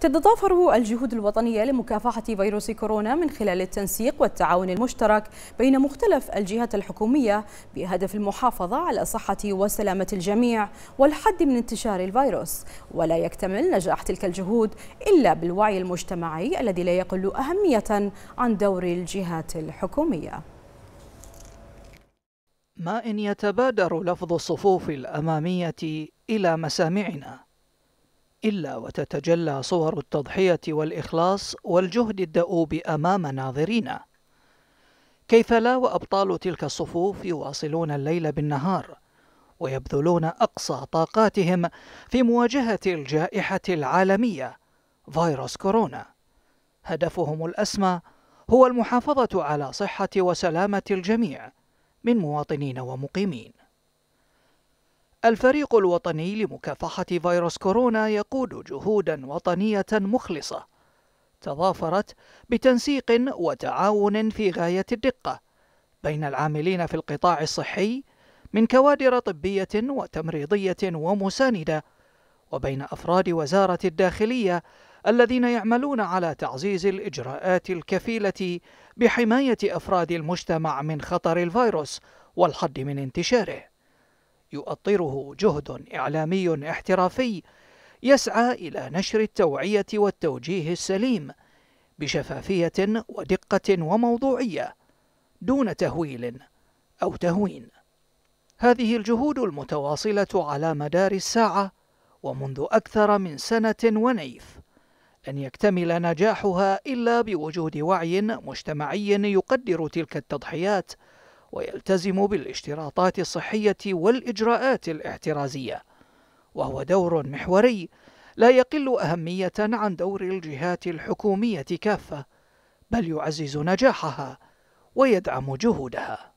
تتضافر الجهود الوطنية لمكافحة فيروس كورونا من خلال التنسيق والتعاون المشترك بين مختلف الجهات الحكومية بهدف المحافظة على صحة وسلامة الجميع والحد من انتشار الفيروس ولا يكتمل نجاح تلك الجهود إلا بالوعي المجتمعي الذي لا يقل أهمية عن دور الجهات الحكومية ما إن يتبادر لفظ الصفوف الأمامية إلى مسامعنا إلا وتتجلى صور التضحية والإخلاص والجهد الدؤوب أمام ناظرينا كيف لا وأبطال تلك الصفوف يواصلون الليل بالنهار ويبذلون أقصى طاقاتهم في مواجهة الجائحة العالمية فيروس كورونا هدفهم الأسمى هو المحافظة على صحة وسلامة الجميع من مواطنين ومقيمين الفريق الوطني لمكافحة فيروس كورونا يقود جهودا وطنية مخلصة تضافرت بتنسيق وتعاون في غاية الدقة بين العاملين في القطاع الصحي من كوادر طبية وتمريضية ومساندة وبين أفراد وزارة الداخلية الذين يعملون على تعزيز الإجراءات الكفيلة بحماية أفراد المجتمع من خطر الفيروس والحد من انتشاره يؤطره جهد إعلامي احترافي يسعى إلى نشر التوعية والتوجيه السليم بشفافية ودقة وموضوعية دون تهويل أو تهوين هذه الجهود المتواصلة على مدار الساعة ومنذ أكثر من سنة ونيف لن يكتمل نجاحها إلا بوجود وعي مجتمعي يقدر تلك التضحيات ويلتزم بالاشتراطات الصحية والإجراءات الاحترازية وهو دور محوري لا يقل أهمية عن دور الجهات الحكومية كافة بل يعزز نجاحها ويدعم جهودها